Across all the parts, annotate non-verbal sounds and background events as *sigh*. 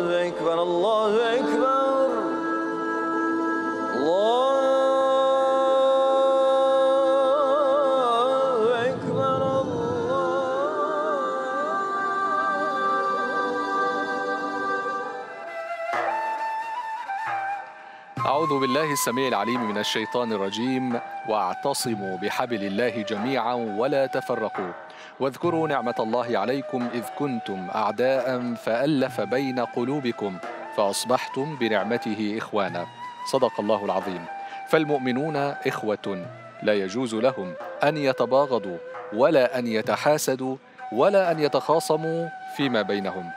أكبر الله أكبر الله أكبر الله أعوذ بالله السميع العليم من الشيطان الرجيم واعتصموا بحبل الله جميعا ولا تفرقوا واذكروا نعمة الله عليكم إذ كنتم أعداء فألف بين قلوبكم فأصبحتم بنعمته إخوانا صدق الله العظيم فالمؤمنون إخوة لا يجوز لهم أن يتباغضوا ولا أن يتحاسدوا ولا أن يتخاصموا فيما بينهم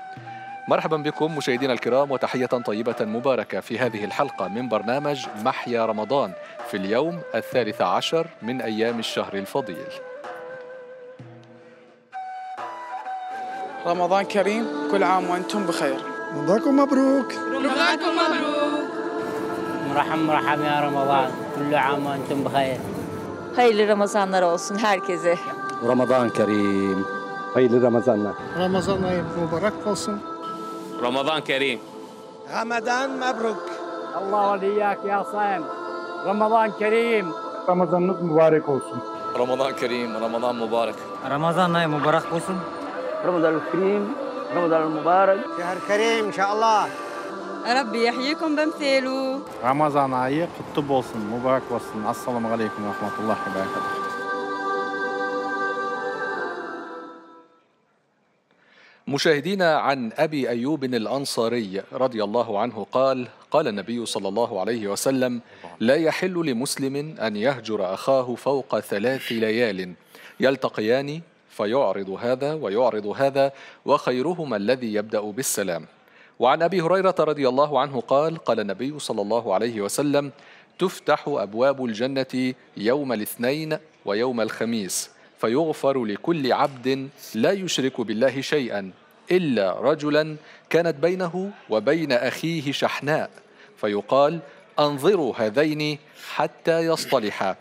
مرحبا بكم مشاهدينا الكرام وتحية طيبة مباركة في هذه الحلقة من برنامج محيا رمضان في اليوم الثالث عشر من أيام الشهر الفضيل رمضان كريم كل عام وانتم بخير رمضانكم مبروك رمضانكم مبروك مرحب مرحب يا رمضان كل عام وانتم بخير Hayırlı Ramazanlar olsun herkese. Ramazan Kerim. Hayırlı Ramazanlar. Ramazan ayı mübarek olsun. Ramazan Kerim. Ramazan mebruk. Allah ve iyyak ya sayın. Ramazan Kerim. Ramazanınız mübarek olsun. Ramazan Kerim, Ramazan mübarek. Ramazan ayı mübarek olsun. رمضان الكريم رمضان المبارك شهر كريم ان شاء الله ربي يحييكم بمثاله رمضان عيق آية، الطب وصل مبارك olsun السلام عليكم ورحمه الله وبركاته مشاهدينا عن أبي أيوب الأنصاري رضي الله عنه قال قال النبي صلى الله عليه وسلم لا يحل لمسلم أن يهجر أخاه فوق ثلاث ليال يلتقيان فيعرض هذا ويعرض هذا وخيرهما الذي يبدأ بالسلام وعن أبي هريرة رضي الله عنه قال قال النبي صلى الله عليه وسلم تفتح أبواب الجنة يوم الاثنين ويوم الخميس فيغفر لكل عبد لا يشرك بالله شيئا إلا رجلا كانت بينه وبين أخيه شحناء فيقال انظروا هذين حتى يصطلحا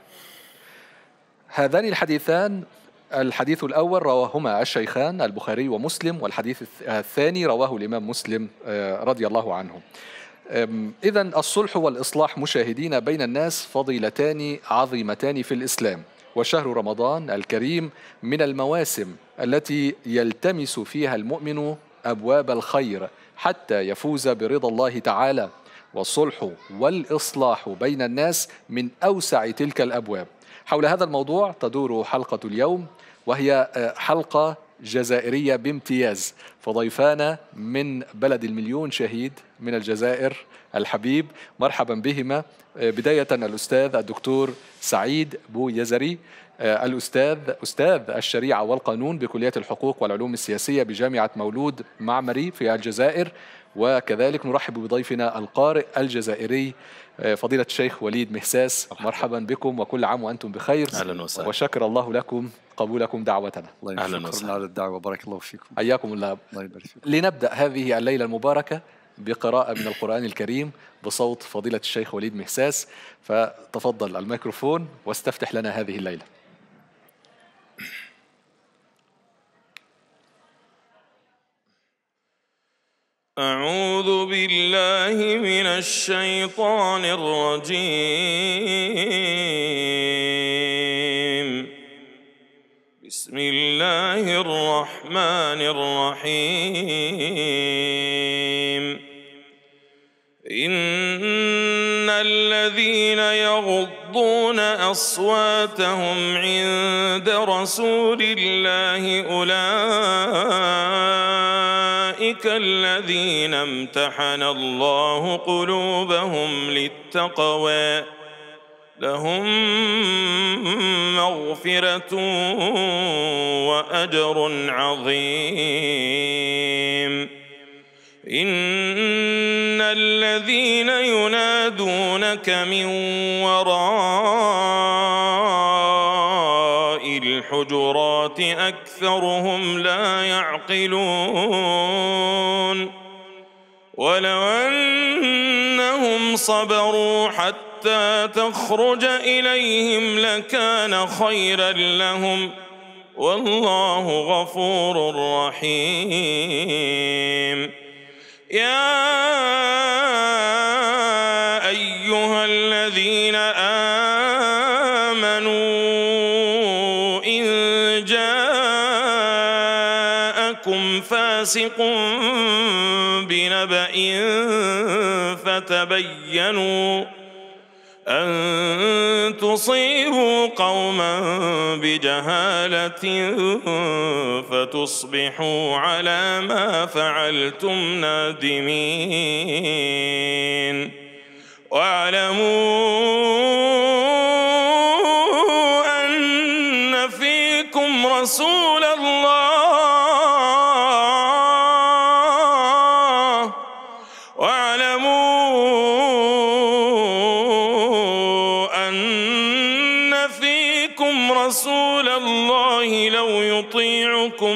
هذان الحديثان الحديث الأول رواهما الشيخان البخاري ومسلم والحديث الثاني رواه الإمام مسلم آه، رضي الله عنه إذا الصلح والإصلاح مشاهدين بين الناس فضيلتان عظيمتان في الإسلام وشهر رمضان الكريم من المواسم التي يلتمس فيها المؤمن أبواب الخير حتى يفوز برضا الله تعالى والصلح والإصلاح بين الناس من أوسع تلك الأبواب حول هذا الموضوع تدور حلقة اليوم وهي آه، حلقة جزائرية بامتياز فضيفانا من بلد المليون شهيد من الجزائر الحبيب مرحبا بهما آه، بداية الأستاذ الدكتور سعيد بو يزري آه، الأستاذ أستاذ الشريعة والقانون بكلية الحقوق والعلوم السياسية بجامعة مولود معمري في الجزائر وكذلك نرحب بضيفنا القارئ الجزائري آه، فضيلة الشيخ وليد مهساس مرحبا بكم وكل عام وأنتم بخير أهلا وسهلا وشكر الله لكم قبولكم دعوتنا أهلا وسهلا على الدعوة بارك الله فيكم حياكم الله الله يبارك فيكم لنبدأ هذه الليلة المباركة بقراءة من القرآن الكريم بصوت فضيلة الشيخ وليد مهساس فتفضل الميكروفون واستفتح لنا هذه الليلة أعوذ بالله من الشيطان الرجيم بسم الله الرحمن الرحيم إن الذين يغضون أصواتهم عند رسول الله أولئك أولئك الذين امتحن الله قلوبهم للتقوى لهم مغفرة وأجر عظيم إن الذين ينادونك من وراء الحجرات اكثرهم لا يعقلون ولو انهم صبروا حتى تخرج اليهم لكان خيرا لهم والله غفور رحيم يا ايها الذين امنوا فاسق بنبأ فتبينوا أن تصيبوا قوما بجهالة فتصبحوا على ما فعلتم نادمين واعلموا أن فيكم رسولا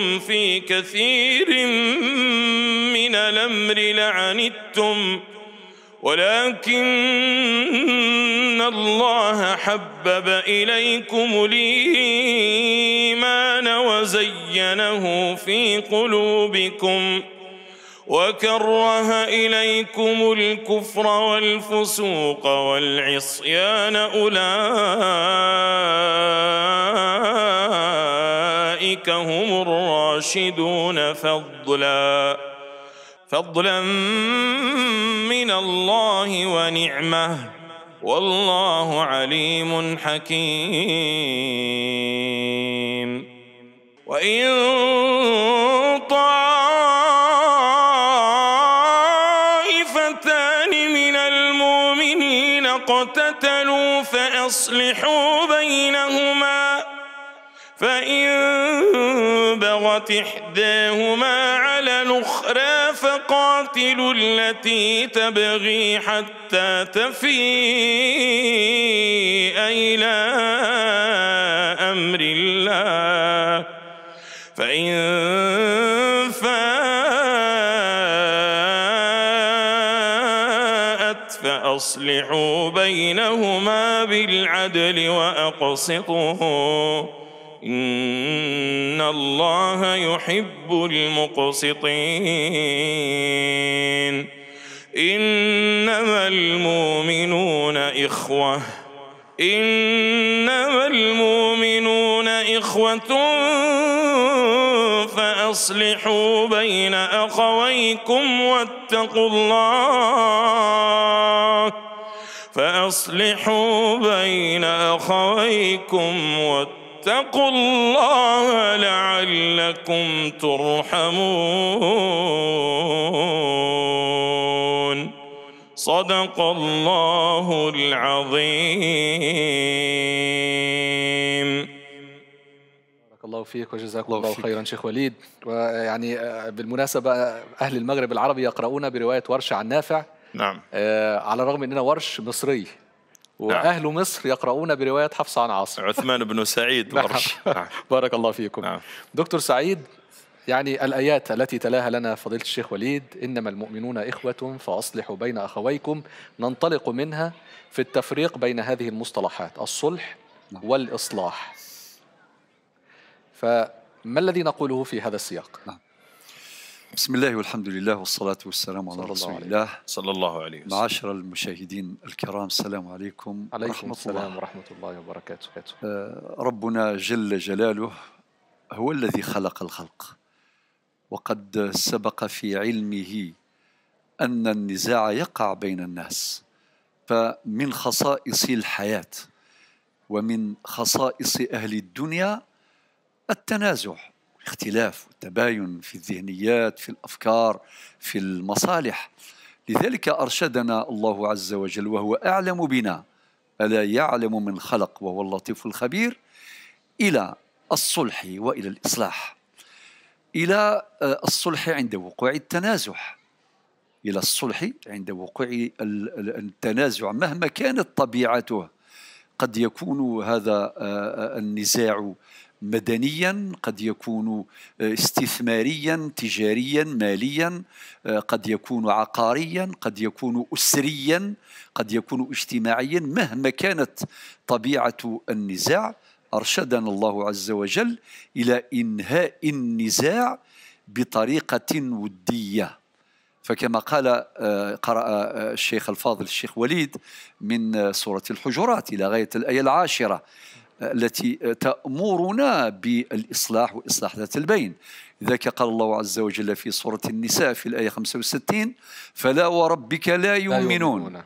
لعنتم في كثير من الامر لعنتم ولكن الله حبب اليكم الايمان وزينه في قلوبكم وكره اليكم الكفر والفسوق والعصيان اولئك أولئك هم الراشدون فضلا فضلا من الله ونعمه والله عليم حكيم وإن طائفتان من المؤمنين اقتتلوا فأصلحوا بين فاستوت إحداهما على الأخرى فقاتلوا التي تبغي حتى تفيء إلى أمر الله فإن فاءت فأصلحوا بينهما بالعدل وأقسطوا ان الله يحب المقسطين انما المؤمنون اخوه انما المؤمنون اخوه فاصلحوا بين اخويكم واتقوا الله فاصلحوا بين اخويكم واتقوا واتقوا الله لعلكم ترحمون صدق الله العظيم بارك الله فيك وجزاك الله, الله خيرا شيخ وليد ويعني آه، بالمناسبة أهل المغرب العربي يقرؤون برواية ورش عن نافع نعم آه، على الرغم أننا ورش مصري نعم. وأهل نعم. مصر يقرؤون برواية حفص عن عاصم عثمان بن سعيد *laughs* نعم. نعم. *laughs* بارك الله فيكم نعم. دكتور سعيد يعني الآيات التي تلاها لنا فضيلة الشيخ وليد إنما المؤمنون إخوة فأصلحوا بين أخويكم ننطلق منها في التفريق بين هذه المصطلحات الصلح نعم. والإصلاح فما الذي نقوله في هذا السياق؟ نعم. بسم الله والحمد لله والصلاة والسلام على رسول الله, الله صلى الله عليه وسلم معاشر المشاهدين الكرام السلام عليكم عليكم ورحمة السلام الله. ورحمة الله وبركاته آه، ربنا جل جلاله هو الذي خلق الخلق وقد سبق في علمه أن النزاع يقع بين الناس فمن خصائص الحياة ومن خصائص أهل الدنيا التنازع اختلاف والتباين في الذهنيات في الافكار في المصالح لذلك ارشدنا الله عز وجل وهو اعلم بنا الا يعلم من خلق وهو اللطيف الخبير الى الصلح والى الاصلاح الى آه، الصلح عند وقوع التنازع الى الصلح عند وقوع التنازع مهما كانت طبيعته قد يكون هذا آه، آه، النزاع مدنيا قد يكون آه، استثماريا تجاريا ماليا آه، قد يكون عقاريا قد يكون اسريا قد يكون اجتماعيا مهما كانت طبيعه النزاع ارشدنا الله عز وجل الى انهاء النزاع بطريقه وديه فكما قال آه، قرأ الشيخ الفاضل الشيخ وليد من سورة الحجرات إلى غاية الآية العاشرة التي تأمرنا بالإصلاح وإصلاح ذات البين إذا قال الله عز وجل في سورة النساء في الآية 65 فلا وربك لا يؤمنون لا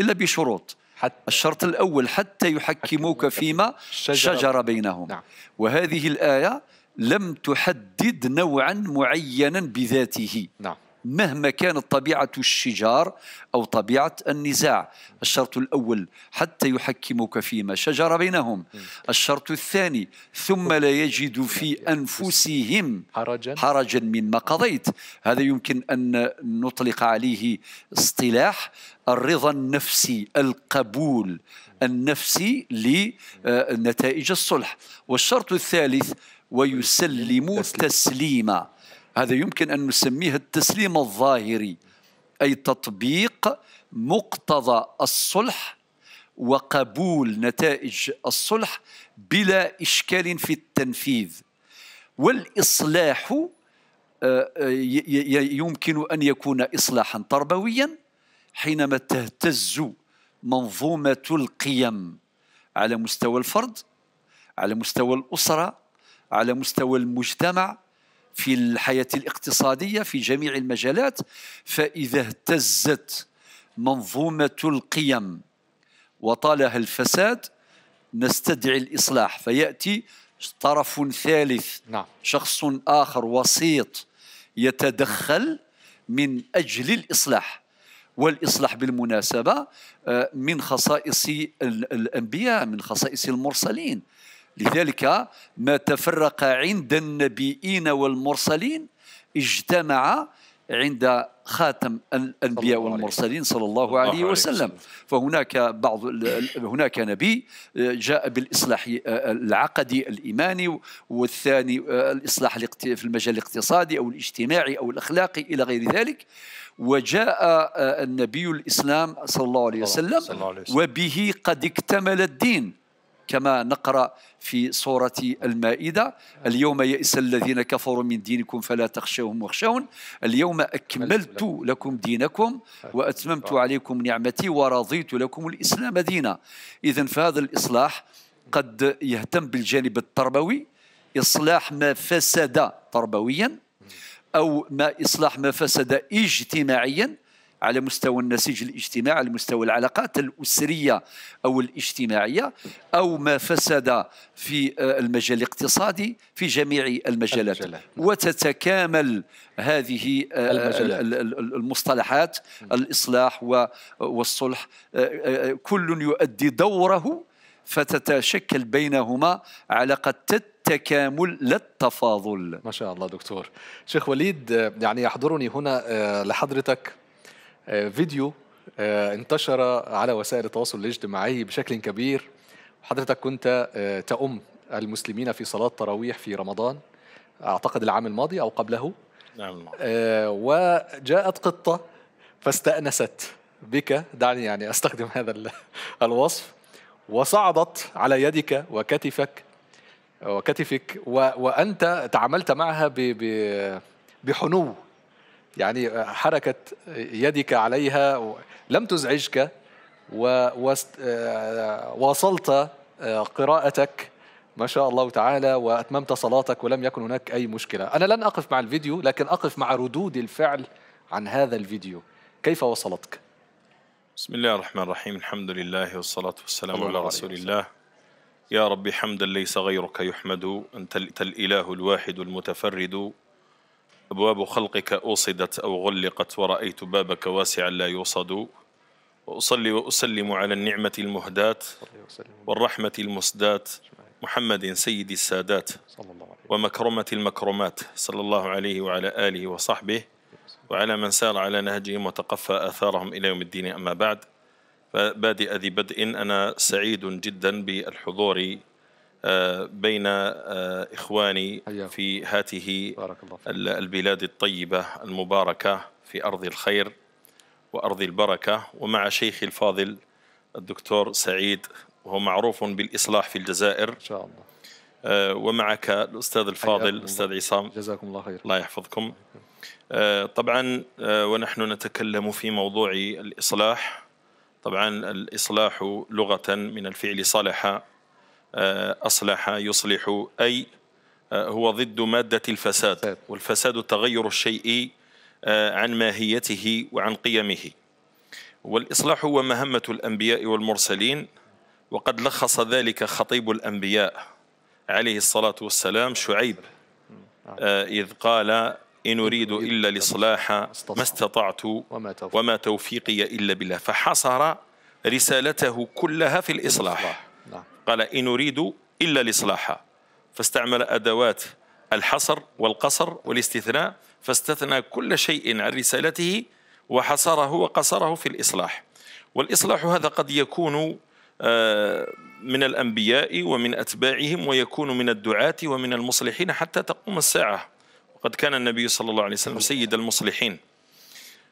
إلا بشروط حتى الشرط الأول حتى يحكموك فيما شجر بينهم نعم. وهذه الآية لم تحدد نوعا معينا بذاته نعم مهما كانت طبيعة الشجار أو طبيعة النزاع الشرط الأول حتى يحكمك فيما شجر بينهم الشرط الثاني ثم لا يجد في أنفسهم حرجا, حرجا مما قضيت هذا يمكن أن نطلق عليه اصطلاح الرضا النفسي القبول النفسي لنتائج آه، الصلح والشرط الثالث ويسلم تسليما هذا يمكن أن نسميه التسليم الظاهري أي تطبيق مقتضى الصلح وقبول نتائج الصلح بلا إشكال في التنفيذ والإصلاح آه، آه، يمكن أن يكون إصلاحا تربويا حينما تهتز منظومة القيم على مستوى الفرد على مستوى الأسرة على مستوى المجتمع في الحياة الاقتصادية في جميع المجالات فإذا اهتزت منظومة القيم وطالها الفساد نستدعي الإصلاح فيأتي طرف ثالث نعم. شخص آخر وسيط يتدخل من أجل الإصلاح والإصلاح بالمناسبة آه، من خصائص الأنبياء من خصائص المرسلين لذلك ما تفرق عند النبيين والمرسلين اجتمع عند خاتم الانبياء والمرسلين صلى الله عليه وسلم فهناك بعض هناك نبي آه، جاء بالاصلاح آه، العقدي الايماني والثاني آه، الاصلاح في المجال الاقتصادي او الاجتماعي او الاخلاقي الى غير ذلك وجاء النبي الاسلام صلى الله عليه وسلم وبه قد اكتمل الدين كما نقرا في سوره المائده اليوم يئس الذين كفروا من دينكم فلا تخشوهم واخشون اليوم اكملت لكم دينكم واتممت عليكم نعمتي ورضيت لكم الاسلام دينا اذا فهذا الاصلاح قد يهتم بالجانب التربوي اصلاح ما فسد تربويا او ما اصلاح ما فسد اجتماعيا على مستوى النسيج الاجتماعي على مستوى العلاقات الأسرية أو الاجتماعية أو ما فسد في آه، المجال الاقتصادي في جميع المجالات, نعم. وتتكامل هذه آه، المجالات. المصطلحات نعم. الإصلاح والصلح آه، كل يؤدي دوره فتتشكل بينهما علاقة التكامل لا التفاضل ما شاء الله دكتور شيخ وليد يعني يحضرني هنا لحضرتك آه، فيديو آه، انتشر على وسائل التواصل الاجتماعي بشكل كبير حضرتك كنت آه، تأم المسلمين في صلاة التراويح في رمضان أعتقد العام الماضي أو قبله نعم وجاءت قطة فاستأنست بك دعني يعني أستخدم هذا *laughs* الوصف وصعدت على يدك وكتفك وكتفك وأنت تعاملت معها بحنو يعني آه، حركة يدك عليها لم تزعجك وواصلت آه، آه، قراءتك ما شاء الله تعالى وأتممت صلاتك ولم يكن هناك أي مشكلة أنا لن أقف مع الفيديو لكن أقف مع ردود الفعل عن هذا الفيديو كيف وصلتك؟ بسم الله الرحمن الرحيم الحمد لله والصلاة والسلام على رسول الله يا رب حمدا ليس غيرك يحمد أنت الإله الواحد المتفرد أبواب خلقك أوصدت أو غلقت ورأيت بابك واسعا لا يوصد وأصلي وأسلم على النعمة المهداة والرحمة المسداة محمد سيد السادات ومكرمة المكرمات صلى الله عليه وعلى آله وصحبه وعلى من سار على نهجهم وتقفى آثارهم إلى يوم الدين أما بعد فبادئ ذي بدء أنا سعيد جدا بالحضور بين آه، إخواني في هاته البلاد الطيبة المباركة في أرض الخير وأرض البركة ومع شيخي الفاضل الدكتور سعيد وهو معروف بالإصلاح في الجزائر إن شاء الله آه، ومعك الأستاذ الفاضل الأستاذ عصام جزاكم الله خير الله يحفظكم آه، طبعا ونحن نتكلم في موضوع الإصلاح طبعا الإصلاح لغة من الفعل صلح آه، أصلح يصلح أي آه، هو ضد مادة الفساد والفساد تغير الشيء آه، عن ماهيته وعن قيمه والإصلاح هو مهمة الأنبياء والمرسلين وقد لخص ذلك خطيب الأنبياء عليه الصلاة والسلام شعيب نعم. إذ قال إن أريد إلا الإصلاح ما استطعت وما توفيقي إلا بالله فحصر رسالته كلها في الإصلاح نعم. قال إن أريد إلا الإصلاح فاستعمل أدوات الحصر والقصر والاستثناء فاستثنى كل شيء عن رسالته وحصره وقصره في الإصلاح والإصلاح هذا قد يكون آه، من الأنبياء ومن أتباعهم ويكون من الدعاة ومن المصلحين حتى تقوم الساعة وقد كان النبي صلى الله عليه وسلم سيد المصلحين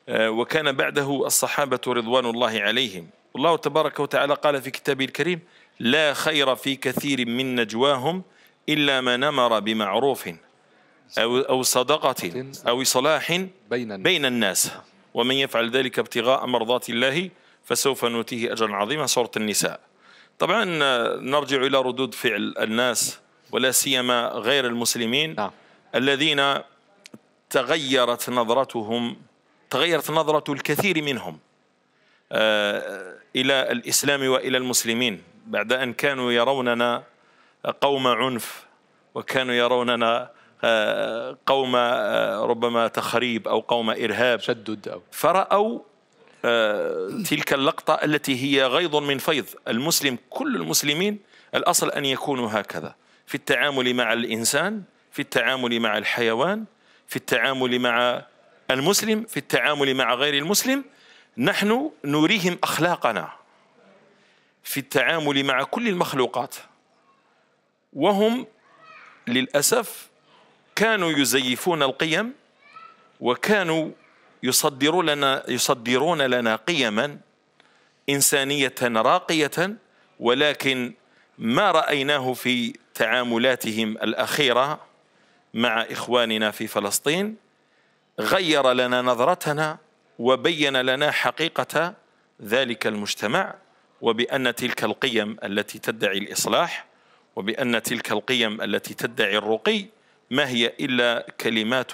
آه، وكان بعده الصحابة رضوان الله عليهم الله تبارك وتعالى قال في كتابه الكريم لا خير في كثير من نجواهم إلا من أمر بمعروف أو, أو صدقة أو صلاح بين الناس ومن يفعل ذلك ابتغاء مرضات الله فسوف نؤتيه أجرا عظيما سورة النساء طبعا نرجع إلى ردود فعل الناس ولا سيما غير المسلمين نعم. الذين تغيرت نظرتهم تغيرت نظرة الكثير منهم آه، إلى الإسلام وإلى المسلمين بعد أن كانوا يروننا قوم عنف وكانوا يروننا آه، قوم آه، ربما تخريب أو قوم إرهاب شدد أو فرأوا آه، تلك اللقطة التي هي غيض من فيض المسلم كل المسلمين الأصل أن يكونوا هكذا في التعامل مع الإنسان في التعامل مع الحيوان في التعامل مع المسلم في التعامل مع غير المسلم نحن نريهم أخلاقنا في التعامل مع كل المخلوقات وهم للأسف كانوا يزيفون القيم وكانوا يصدرون لنا يصدرون لنا قيما إنسانية راقية ولكن ما رأيناه في تعاملاتهم الأخيرة مع إخواننا في فلسطين غير لنا نظرتنا وبين لنا حقيقة ذلك المجتمع وبأن تلك القيم التي تدعي الإصلاح وبأن تلك القيم التي تدعي الرقي ما هي إلا كلمات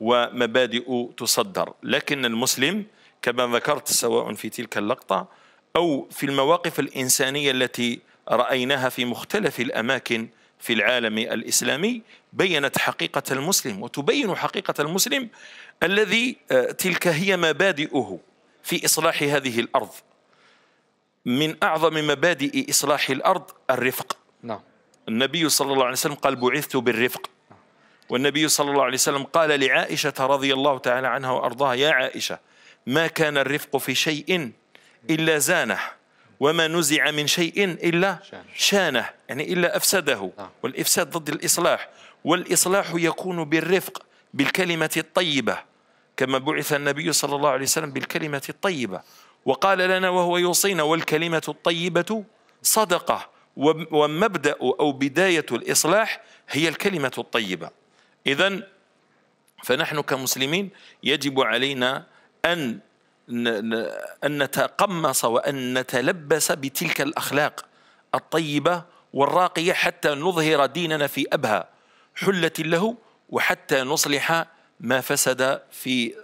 ومبادئ تصدر لكن المسلم كما ذكرت سواء في تلك اللقطة أو في المواقف الإنسانية التي رأيناها في مختلف الأماكن في العالم الإسلامي بينت حقيقة المسلم وتبين حقيقة المسلم الذي آه، تلك هي مبادئه في إصلاح هذه الأرض من أعظم مبادئ إصلاح الأرض الرفق نعم النبي صلى الله عليه وسلم قال بعثت بالرفق والنبي صلى الله عليه وسلم قال لعائشة رضي الله تعالى عنها وأرضاها يا عائشة ما كان الرفق في شيء إلا زانه وما نزع من شيء إلا شانه يعني إلا أفسده نعم. والإفساد ضد الإصلاح والإصلاح يكون بالرفق بالكلمة الطيبة كما بعث النبي صلى الله عليه وسلم بالكلمة الطيبة وقال لنا وهو يوصينا والكلمة الطيبة صدقة ومبدأ أو بداية الإصلاح هي الكلمة الطيبة إذا فنحن كمسلمين يجب علينا أن أن نتقمص وأن نتلبس بتلك الأخلاق الطيبة والراقية حتى نظهر ديننا في أبهى حلة له وحتى نصلح ما فسد في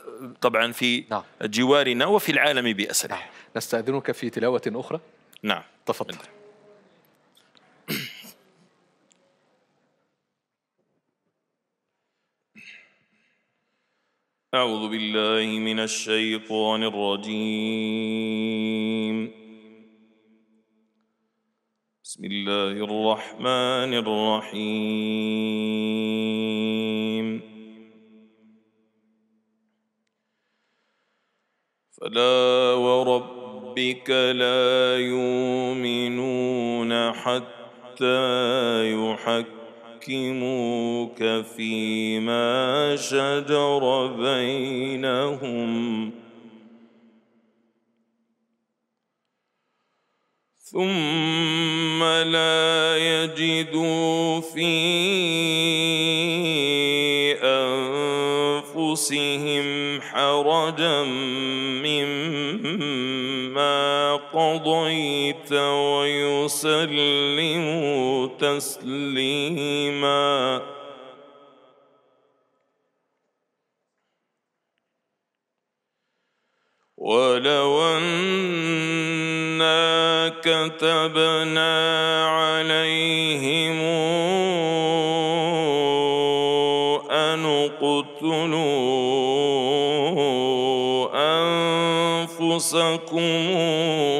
طبعا في نعم. جوارنا وفي العالم بأسره نعم. نستأذنك في تلاوة أخرى نعم تفضل *coughs* أعوذ بالله من الشيطان الرجيم بسم الله الرحمن الرحيم فلا وربك لا يؤمنون حتى يحكموك فيما شجر بينهم ثم لا يجدوا في انفسهم حرجا قضيت ويسلم تسليما ولو انا كتبنا عليهم ان اقتلوا انفسكم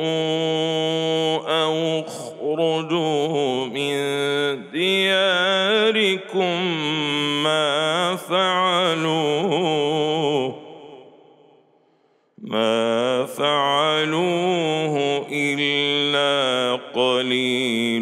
فعلوا ما فعلوه إلا قليل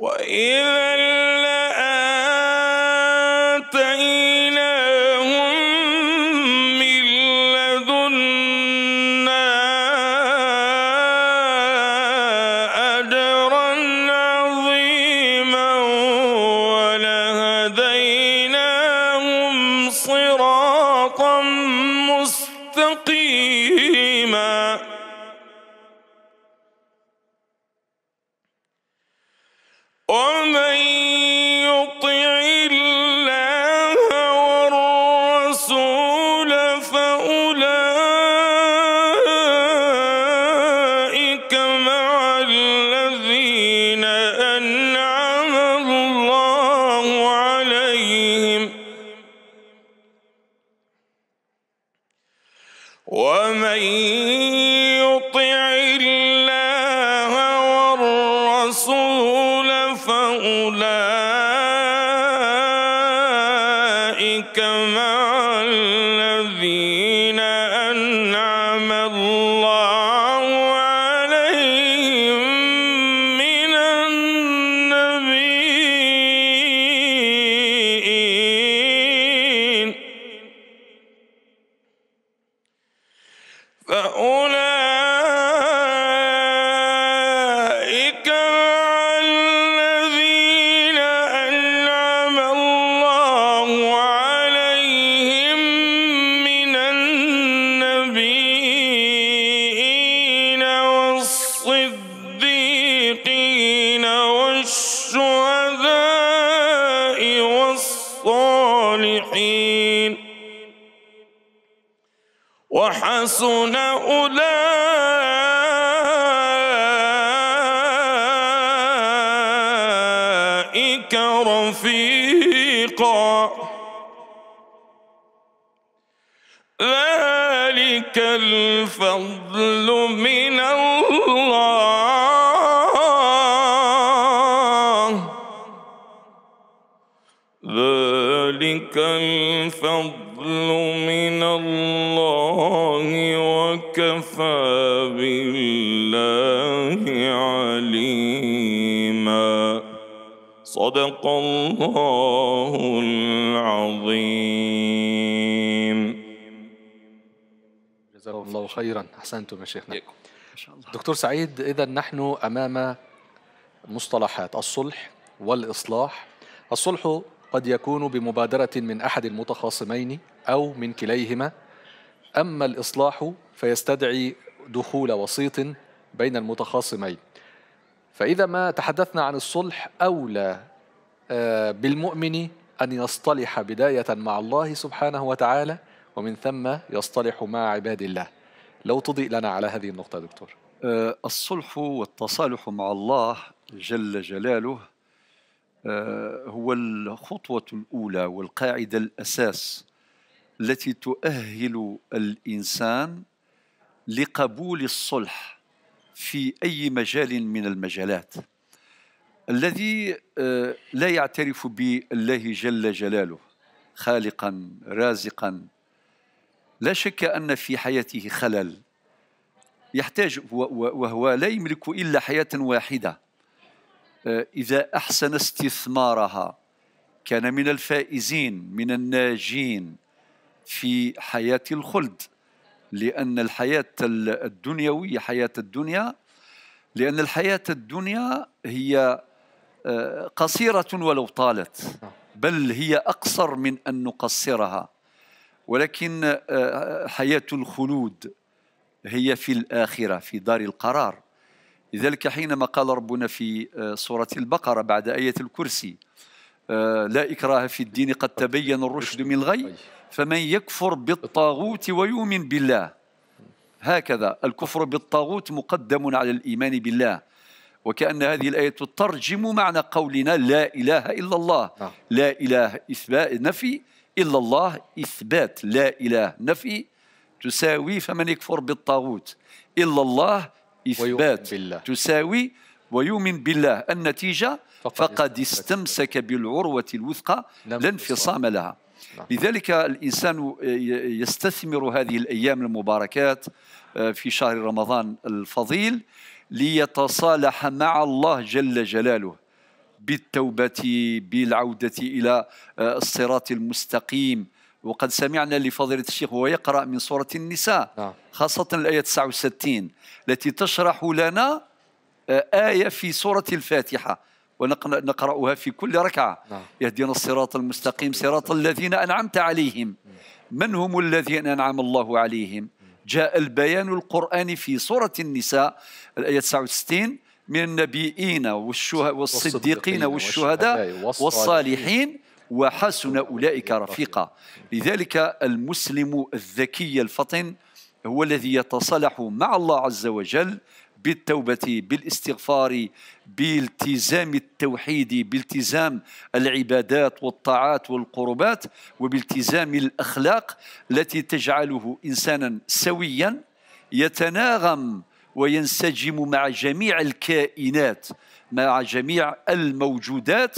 وإذا فأولئك حسن أولئك صدق الله العظيم جزاكم الله خيرا احسنتم يا شيخنا دكتور سعيد اذا نحن امام مصطلحات الصلح والاصلاح الصلح قد يكون بمبادره من احد المتخاصمين او من كليهما اما الاصلاح فيستدعي دخول وسيط بين المتخاصمين فإذا ما تحدثنا عن الصلح أولى بالمؤمن أن يصطلح بداية مع الله سبحانه وتعالى ومن ثم يصطلح مع عباد الله لو تضيء لنا على هذه النقطة دكتور أه، الصلح والتصالح مع الله جل جلاله أه، هو الخطوة الأولى والقاعدة الأساس التي تؤهل الإنسان لقبول الصلح في أي مجال من المجالات الذي آه، لا يعترف بالله جل جلاله خالقا رازقا لا شك ان في حياته خلل يحتاج وهو لا يملك الا حياه واحده آه، اذا احسن استثمارها كان من الفائزين من الناجين في حياه الخلد لان الحياه الدنيويه حياه الدنيا لان الحياه الدنيا هي قصيرة ولو طالت بل هي أقصر من أن نقصرها ولكن آه، حياة الخلود هي في الآخرة في دار القرار لذلك حينما قال ربنا في آه، سورة البقرة بعد آية الكرسي آه، لا إكراه في الدين قد تبين الرشد من الغي فمن يكفر بالطاغوت ويؤمن بالله هكذا الكفر بالطاغوت مقدم على الإيمان بالله وكأن هذه الآية تترجم معنى قولنا لا إله إلا الله نعم. لا إله إثبات نفي إلا الله إثبات لا إله نفي تساوي فمن يكفر بالطاغوت إلا الله إثبات بالله. تساوي ويؤمن بالله النتيجة فقد, فقد استمسك بالعروة الوثقى لا انفصام لها نعم. لذلك الإنسان آه، يستثمر هذه الأيام المباركات آه، في شهر رمضان الفضيل ليتصالح مع الله جل جلاله بالتوبة بالعودة إلى آه، الصراط المستقيم وقد سمعنا لفضيلة الشيخ وهو يقرأ من سورة النساء نعم. خاصة الآية 69 التي تشرح لنا آه، آية في سورة الفاتحة ونقرأها في كل ركعة نعم. يهدينا الصراط المستقيم صراط الذين أنعمت عليهم من هم الذين أنعم الله عليهم جاء البيان القرآني في سورة النساء الآية 69 من النبيين والشهداء والصديقين والشهداء والصالحين وحسن أولئك رفيقا لذلك المسلم الذكي الفطن هو الذي يتصالح مع الله عز وجل بالتوبة بالاستغفار بالتزام التوحيد بالتزام العبادات والطاعات والقربات وبالتزام الأخلاق التي تجعله إنسانا سويا يتناغم وينسجم مع جميع الكائنات مع جميع الموجودات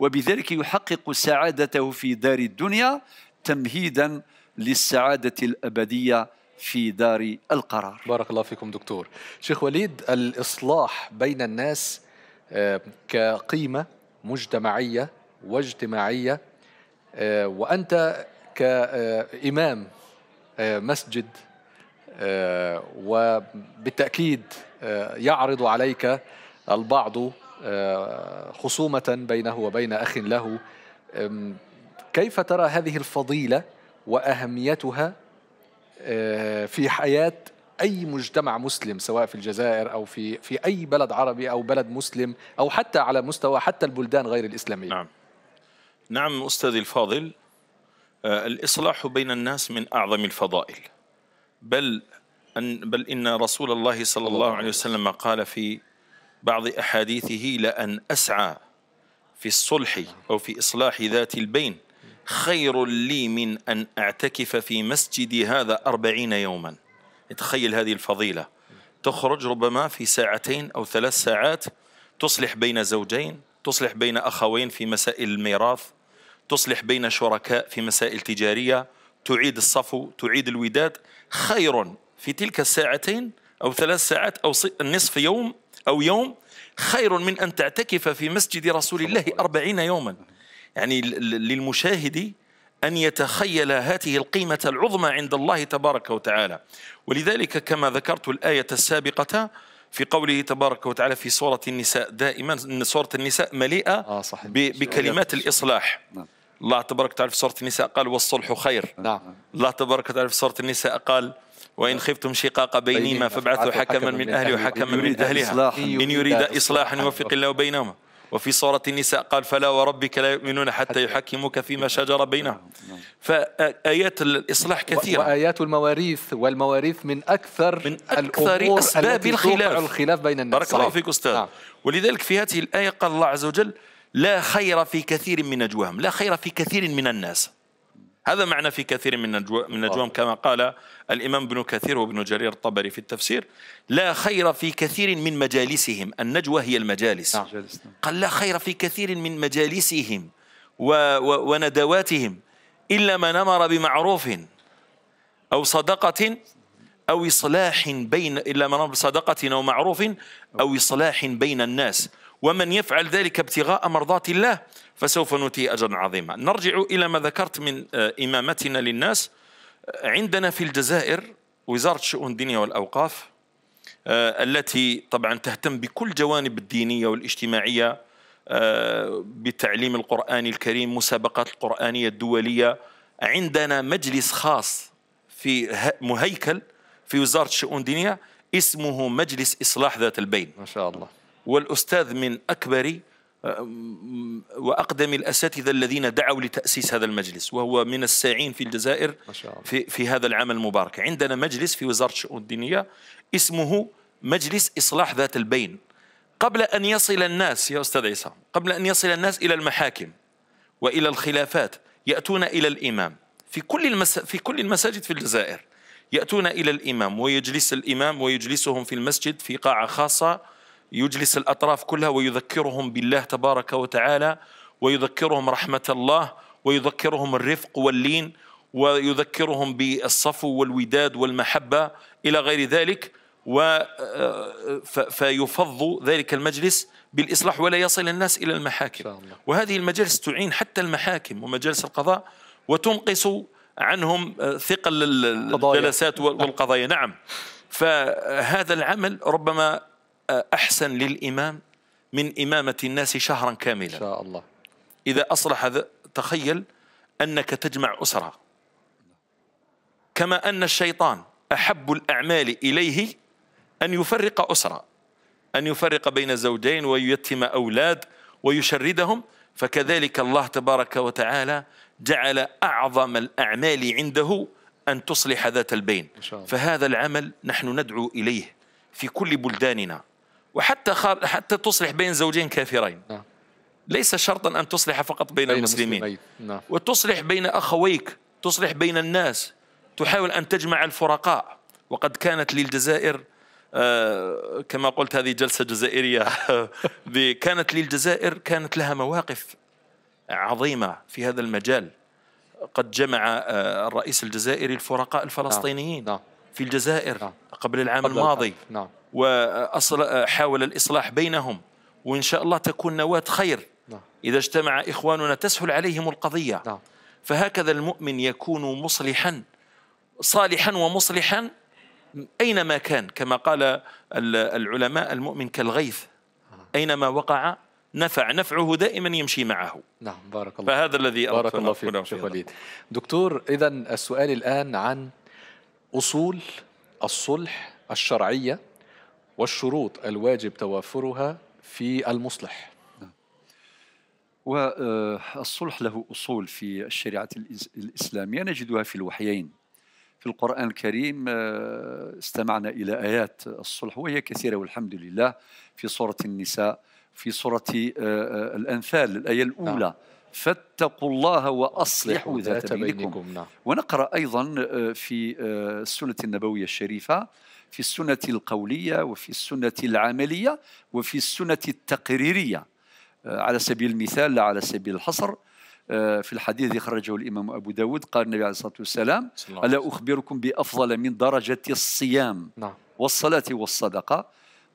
وبذلك يحقق سعادته في دار الدنيا تمهيدا للسعادة الأبدية في دار القرار بارك الله فيكم دكتور شيخ وليد الإصلاح بين الناس آه، كقيمة مجتمعية واجتماعية آه، وأنت كإمام آه، مسجد وبالتأكيد يعرض عليك البعض خصومة بينه وبين أخ له كيف ترى هذه الفضيلة وأهميتها آه، في حياه اي مجتمع مسلم سواء في الجزائر او في في اي بلد عربي او بلد مسلم او حتى على مستوى حتى البلدان غير الاسلاميه نعم نعم استاذي الفاضل آه، الاصلاح بين الناس من اعظم الفضائل بل أن بل ان رسول الله صلى الله عليه وسلم قال في بعض احاديثه لان اسعى في الصلح او في اصلاح ذات البين خير لي من أن أعتكف في مسجدي هذا أربعين يوما تخيل هذه الفضيلة تخرج ربما في ساعتين أو ثلاث ساعات تصلح بين زوجين تصلح بين أخوين في مسائل الميراث تصلح بين شركاء في مسائل تجارية تعيد الصفو تعيد الوداد خير في تلك الساعتين أو ثلاث ساعات أو نصف يوم أو يوم خير من أن تعتكف في مسجد رسول الله أربعين يوما يعني للمشاهد أن يتخيل هذه القيمة العظمى عند الله تبارك وتعالى ولذلك كما ذكرت الآية السابقة في قوله تبارك وتعالى في سورة النساء دائما سورة النساء مليئة آه صحيح. بكلمات الإصلاح نعم. الله تبارك وتعالى في سورة النساء قال والصلح خير نعم. الله تبارك وتعالى في سورة النساء قال وإن نعم. خفتم شقاق بينهما فابعثوا حكما من أهلي وحكما من أهلها إن يريد إصلاحا يوفق الله بينهما وفي سورة النساء قال فلا وربك لا يؤمنون حتى يحكموك فيما شجر بينهم فآيات الإصلاح كثيرة وآيات المواريث والمواريث من أكثر من أكثر أسباب الخلاف الخلاف بين الناس بارك الله فيك أستاذ نعم. ولذلك في هذه الآية قال الله عز وجل لا خير في كثير من نجواهم لا خير في كثير من الناس هذا معنى في كثير من من نجواهم كما قال الإمام ابن كثير وابن جرير الطبري في التفسير لا خير في كثير من مجالسهم النجوى هي المجالس نعم، نعم. قال لا خير في كثير من مجالسهم وندواتهم إلا من أمر بمعروف أو صدقة أو إصلاح بين إلا من أمر بصدقة أو معروف أو إصلاح بين الناس ومن يفعل ذلك ابتغاء مرضات الله فسوف نؤتيه أجرا عظيما نرجع إلى ما ذكرت من آه، إمامتنا للناس عندنا في الجزائر وزارة شؤون الدنيا والأوقاف آه، التي طبعا تهتم بكل جوانب الدينية والاجتماعية آه، بتعليم القرآن الكريم مسابقات القرآنية الدولية عندنا مجلس خاص في مهيكل في وزارة الشؤون الدينية اسمه مجلس إصلاح ذات البين ما شاء الله والأستاذ من أكبر آه، وأقدم الأساتذة الذين دعوا لتأسيس هذا المجلس وهو من الساعين في الجزائر في, في هذا العمل المبارك عندنا مجلس في وزارة الشؤون الدينية اسمه مجلس إصلاح ذات البين قبل أن يصل الناس يا أستاذ عيسى قبل أن يصل الناس إلى المحاكم وإلى الخلافات يأتون إلى الإمام في كل, المس... في كل المساجد في الجزائر يأتون إلى الإمام ويجلس الإمام ويجلسهم في المسجد في قاعة خاصة يجلس الأطراف كلها ويذكرهم بالله تبارك وتعالى ويذكرهم رحمة الله ويذكرهم الرفق واللين ويذكرهم بالصفو والوداد والمحبة إلى غير ذلك و آه، فيفض ذلك المجلس بالإصلاح ولا يصل الناس إلى المحاكم وهذه المجالس تعين حتى المحاكم ومجالس القضاء وتنقص عنهم آه، ثقل الجلسات والقضايا نعم فهذا العمل ربما أحسن للإمام من إمامة الناس شهرا كاملا إن شاء الله إذا أصلح تخيل أنك تجمع أسرة كما أن الشيطان أحب الأعمال إليه أن يفرق أسرة أن يفرق بين زوجين ويتم أولاد ويشردهم فكذلك الله تبارك وتعالى جعل أعظم الأعمال عنده أن تصلح ذات البين فهذا العمل نحن ندعو إليه في كل بلداننا وحتى خار... حتى تصلح بين زوجين كافرين نعم. ليس شرطا أن تصلح فقط بين, بين المسلمين نعم. وتصلح بين أخويك تصلح بين الناس تحاول أن تجمع الفرقاء وقد كانت للجزائر آه كما قلت هذه جلسة جزائرية *laughs* كانت للجزائر كانت لها مواقف عظيمة في هذا المجال قد جمع آه الرئيس الجزائري الفرقاء نعم، الفلسطينيين نعم. نعم. في الجزائر نعم. قبل العام قبل الماضي نعم. وحاول الإصلاح بينهم وإن شاء الله تكون نواة خير نعم. إذا اجتمع إخواننا تسهل عليهم القضية نعم. فهكذا المؤمن يكون مصلحا صالحا ومصلحا أينما كان كما قال العلماء المؤمن كالغيث آه. أينما وقع نفع نفعه دائما يمشي معه نعم بارك الله فهذا الذي بارك الله فيك شيخ وليد دكتور إذا السؤال الآن عن أصول الصلح الشرعية والشروط الواجب توافرها في المصلح نعم. والصلح آه، له أصول في الشريعة الإسلامية نجدها في الوحيين في القرآن الكريم آه، استمعنا إلى آيات الصلح وهي كثيرة والحمد لله في سورة النساء في سورة آه، الأنفال الآية الأولى نعم. فاتقوا الله وأصلحوا ذات بينكم نعم. ونقرأ أيضا آه، في آه، السنة النبوية الشريفة في السنة القولية وفي السنة العملية وفي السنة التقريرية آه، على سبيل المثال لا على سبيل الحصر في الحديث خرجه الإمام أبو داود قال النبي عليه الصلاة والسلام ألا أخبركم بأفضل من درجة الصيام نعم. والصلاة والصدقة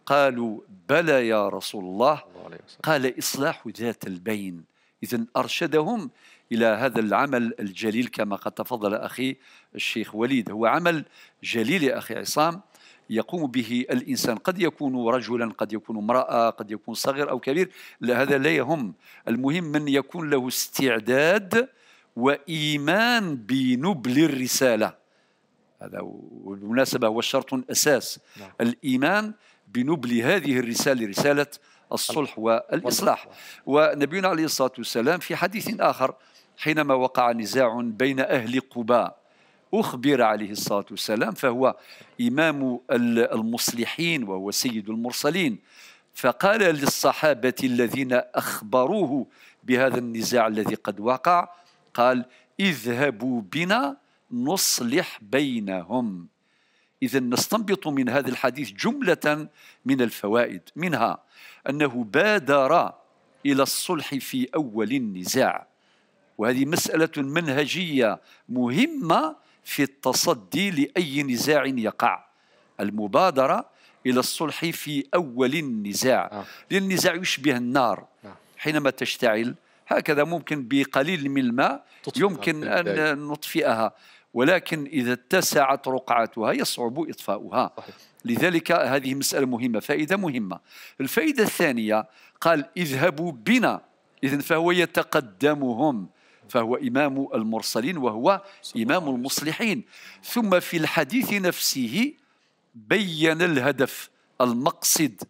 قالوا بلى يا رسول الله, الله قال إصلاح ذات البين إذا أرشدهم إلى هذا العمل الجليل كما قد تفضل أخي الشيخ وليد هو عمل جليل يا أخي عصام يقوم به الإنسان قد يكون رجلا قد يكون امرأة قد يكون صغير أو كبير لا هذا لا يهم المهم من يكون له استعداد وإيمان بنبل الرسالة هذا بالمناسبة هو شرط أساس نعم. الإيمان بنبل هذه الرسالة رسالة الصلح والإصلاح ونبينا عليه الصلاة والسلام في حديث آخر حينما وقع نزاع بين أهل قباء أخبر عليه الصلاة والسلام فهو إمام المصلحين وهو سيد المرسلين فقال للصحابة الذين أخبروه بهذا النزاع الذي قد وقع قال اذهبوا بنا نصلح بينهم إذا نستنبط من هذا الحديث جملة من الفوائد منها أنه بادر إلى الصلح في أول النزاع وهذه مسألة منهجية مهمة في التصدي لأي نزاع يقع المبادرة إلى الصلح في أول النزاع آه. لأن النزاع يشبه النار آه. حينما تشتعل هكذا ممكن بقليل من الماء يمكن أن نطفئها ولكن إذا اتسعت رقعتها يصعب إطفاؤها صحيح. لذلك هذه مسألة مهمة فائدة مهمة الفائدة الثانية قال اذهبوا بنا إذن فهو يتقدمهم فهو إمام المرسلين وهو إمام المصلحين ثم في الحديث نفسه بين الهدف المقصد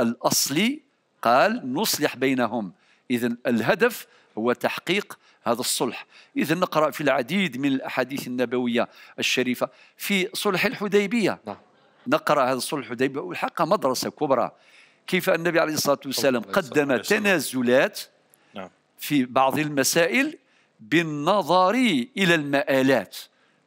الأصلي قال نصلح بينهم إذا الهدف هو تحقيق هذا الصلح إذا نقرأ في العديد من الأحاديث النبوية الشريفة في صلح الحديبية نعم. نقرأ هذا صلح الحديبية والحق مدرسة كبرى كيف النبي عليه الصلاة والسلام قدم تنازلات نعم. في بعض المسائل بالنظر إلى المآلات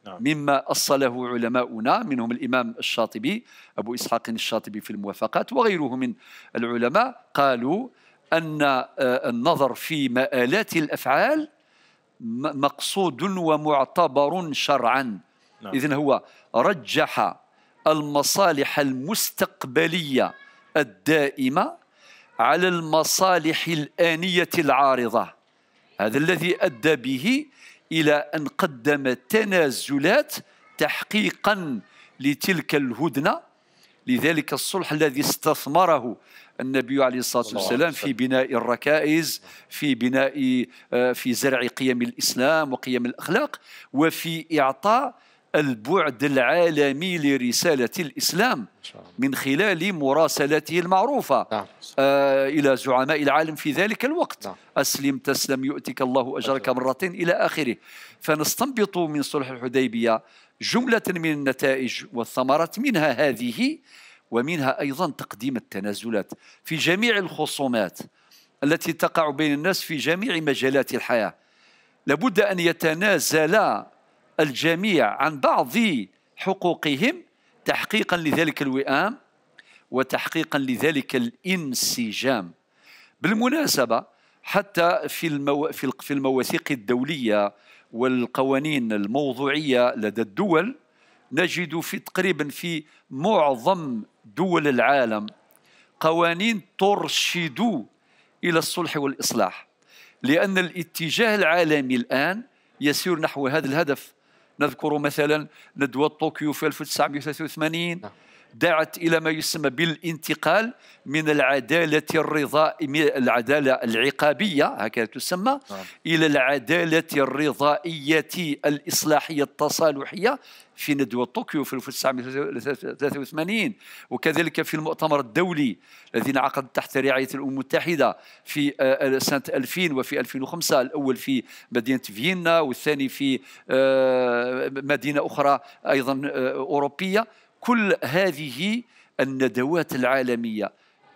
نعم. مما أصله علماؤنا منهم الإمام الشاطبي أبو إسحاق الشاطبي في الموافقات وغيره من العلماء قالوا أن آه، النظر في مآلات الأفعال مقصود ومعتبر شرعا نعم. إذن هو رجح المصالح المستقبليه الدائمه على المصالح الانيه العارضه هذا الذي ادى به الى ان قدم تنازلات تحقيقا لتلك الهدنه لذلك الصلح الذي استثمره النبي عليه الصلاه والسلام في بناء الركائز في بناء آه، في زرع قيم الاسلام وقيم الاخلاق وفي اعطاء البعد العالمي لرسالة الإسلام من خلال مراسلته المعروفة نعم. آه، إلى زعماء العالم في ذلك الوقت نعم. أسلم تسلم يؤتك الله أجرك مرتين إلى آخره فنستنبط من صلح الحديبية جملة من النتائج والثمرات منها هذه ومنها أيضا تقديم التنازلات في جميع الخصومات التي تقع بين الناس في جميع مجالات الحياة لابد أن يتنازل الجميع عن بعض حقوقهم تحقيقا لذلك الوئام وتحقيقا لذلك الانسجام بالمناسبة حتى في, المو... في, في المواثيق الدولية والقوانين الموضوعية لدى الدول نجد في تقريبا في معظم دول العالم قوانين ترشد إلى الصلح والإصلاح لأن الاتجاه العالمي الآن يسير نحو هذا الهدف نذكر مثلا ندوة طوكيو في 1983 دعت إلى ما يسمى بالانتقال من العدالة الرضا العدالة العقابية هكذا تسمى نعم. إلى العدالة الرضائية الإصلاحية التصالحية في ندوة طوكيو في 1983 وكذلك في المؤتمر الدولي الذي انعقد تحت رعاية الأمم المتحدة في آه، سنة 2000 وفي 2005 الأول في مدينة فيينا والثاني في آه، مدينة أخرى أيضا آه، أوروبية كل هذه الندوات العالميه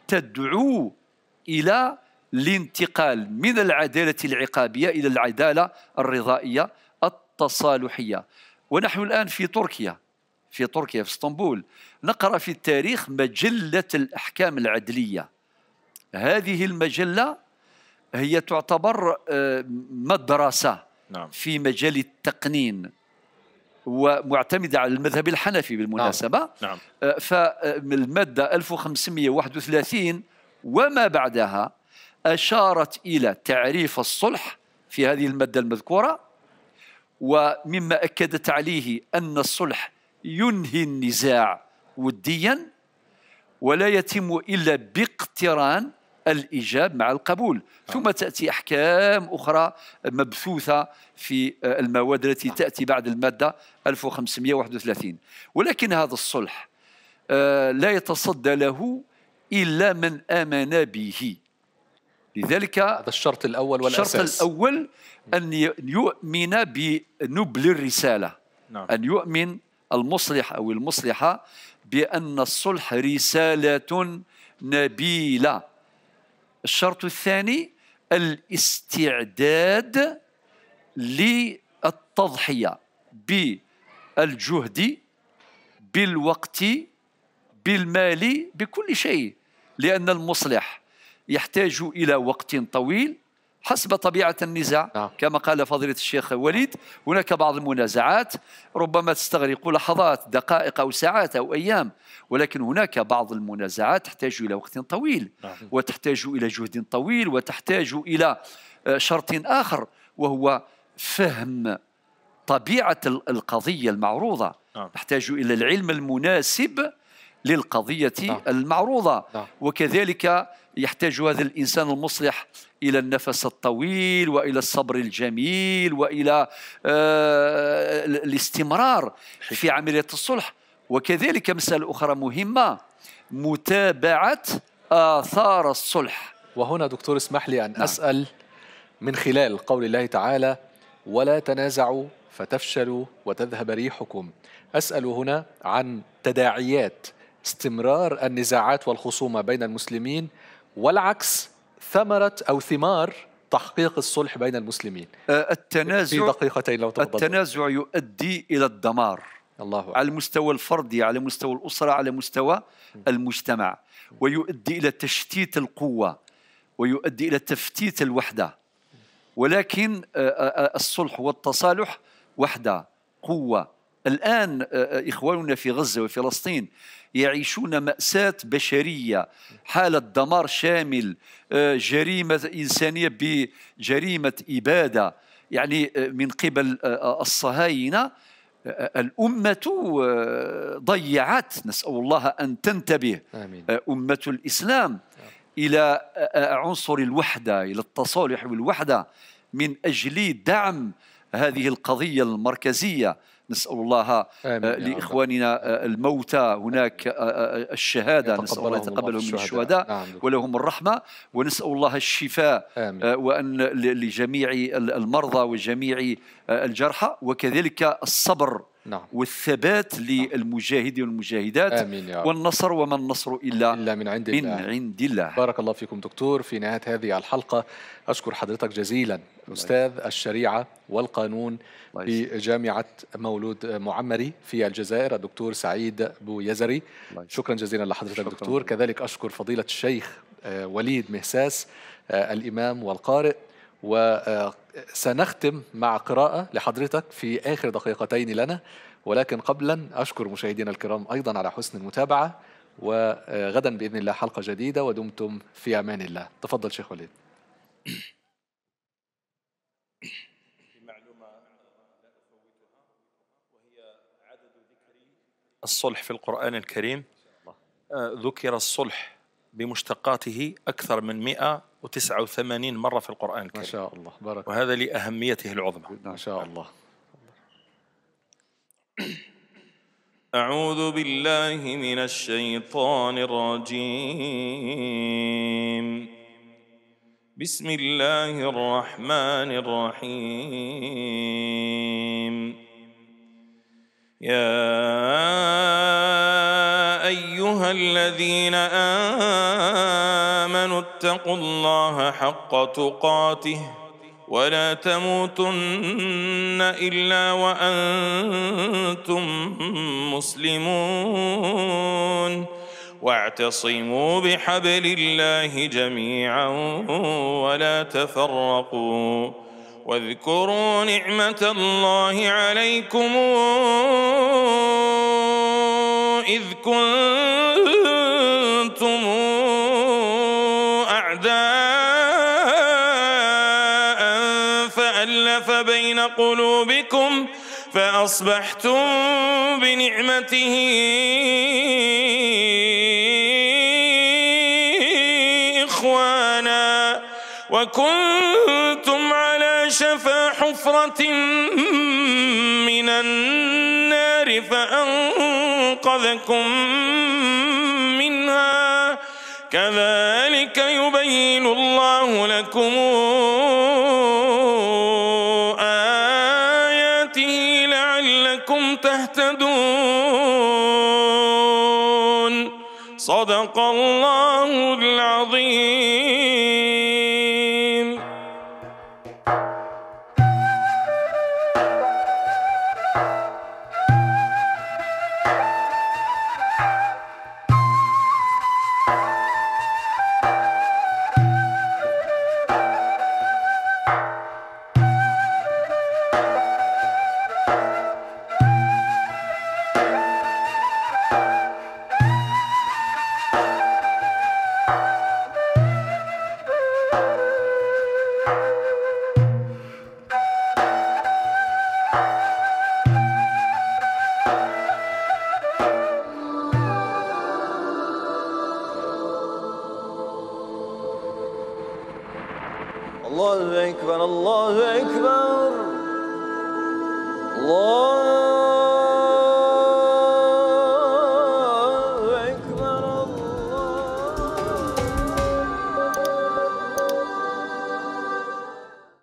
تدعو الى الانتقال من العداله العقابيه الى العداله الرضائيه التصالحيه ونحن الان في تركيا في تركيا في اسطنبول نقرا في التاريخ مجله الاحكام العدليه هذه المجله هي تعتبر آه، مدرسه نعم. في مجال التقنين ومعتمدة على المذهب الحنفي بالمناسبة نعم. نعم. آه، فالمادة 1531 وما بعدها أشارت إلى تعريف الصلح في هذه المادة المذكورة ومما أكدت عليه أن الصلح ينهي النزاع وديا ولا يتم إلا باقتران الإيجاب مع القبول ثم آه. تأتي أحكام أخرى مبثوثة في آه، المواد التي آه. تأتي بعد المادة 1531 ولكن هذا الصلح لا يتصدى له إلا من آمن به لذلك هذا الشرط الأول والأساس الشرط الأول أن يؤمن بنبل الرسالة نعم. أن يؤمن المصلح أو المصلحة بأن الصلح رسالة نبيلة الشرط الثاني الاستعداد للتضحية بالجهد بالوقت بالمال بكل شيء لأن المصلح يحتاج إلى وقت طويل حسب طبيعة النزاع نعم. كما قال فضيلة الشيخ وليد هناك بعض المنازعات ربما تستغرق لحظات دقائق أو ساعات أو أيام ولكن هناك بعض المنازعات تحتاج إلى وقت طويل نعم. وتحتاج إلى جهد طويل وتحتاج إلى آه، شرط آخر وهو فهم طبيعة القضية المعروضة نعم. نحتاج إلى العلم المناسب للقضية نعم. المعروضة نعم. وكذلك يحتاج هذا الإنسان المصلح الى النفس الطويل والى الصبر الجميل والى آه، الاستمرار في عمليه الصلح وكذلك مساله اخرى مهمه متابعه اثار الصلح وهنا دكتور اسمح لي ان نعم. اسال من خلال قول الله تعالى ولا تنازعوا فتفشلوا وتذهب ريحكم اسال هنا عن تداعيات استمرار النزاعات والخصومه بين المسلمين والعكس ثمرة أو ثمار تحقيق الصلح بين المسلمين أه، التنازع في دقيقتين لو تفضل التنازع يؤدي إلى الدمار الله أكبر. على المستوى الفردي على مستوى الأسرة على مستوى المجتمع ويؤدي إلى تشتيت القوة ويؤدي إلى تفتيت الوحدة ولكن أه، أه، الصلح والتصالح وحدة قوة الآن آه، آه، إخواننا في غزة وفلسطين يعيشون مأساة بشرية حالة دمار شامل آه، جريمة إنسانية بجريمة إبادة يعني من قبل الصهاينة الأمة ضيعت نسأل الله أن تنتبه آمين. أمة الإسلام إلى عنصر الوحدة إلى التصالح والوحدة من أجل دعم هذه القضية المركزية نسأل الله آه، لإخواننا آه، الموتى هناك آه، الشهادة نسأل الله يتقبلهم من الشهداء نعم. ولهم الرحمة ونسأل الله الشفاء وأن لجميع المرضى وجميع الجرحى وكذلك الصبر نعم. والثبات نعم. للمجاهدين والمجاهدات آمين يا رب. والنصر وما النصر إلا, إلا من عند الله من عند الله بارك الله فيكم دكتور في نهاية هذه الحلقة أشكر حضرتك جزيلا أستاذ الشريعة والقانون بجامعة مولود معمري في الجزائر الدكتور سعيد بو يزري شكرا جزيلا لحضرتك شكرا دكتور كذلك أشكر فضيلة الشيخ آه، وليد مهساس آه، الإمام والقارئ وسنختم آه، مع قراءة لحضرتك في آخر دقيقتين لنا ولكن قبلا أشكر مشاهدينا الكرام أيضا على حسن المتابعة وغدا آه، بإذن الله حلقة جديدة ودمتم في أمان الله تفضل شيخ وليد الصلح في القرآن الكريم آه، ذكر الصلح بمشتقاته أكثر من 189 مرة في القرآن الكريم ما شاء الله بارك وهذا لأهميته العظمى ما شاء الله أعوذ بالله من الشيطان الرجيم بسم الله الرحمن الرحيم يا ايها الذين امنوا اتقوا الله حق تقاته ولا تموتن الا وانتم مسلمون واعتصموا بحبل الله جميعا ولا تفرقوا واذكروا نعمه الله عليكم إذ كنتم أعداء فألف بين قلوبكم فأصبحتم بنعمته إخوانا وكنتم على شفا حفرة من النار فأنتم أنقذكم منها كذلك يبين الله لكم آياته لعلكم تهتدون صدق الله العظيم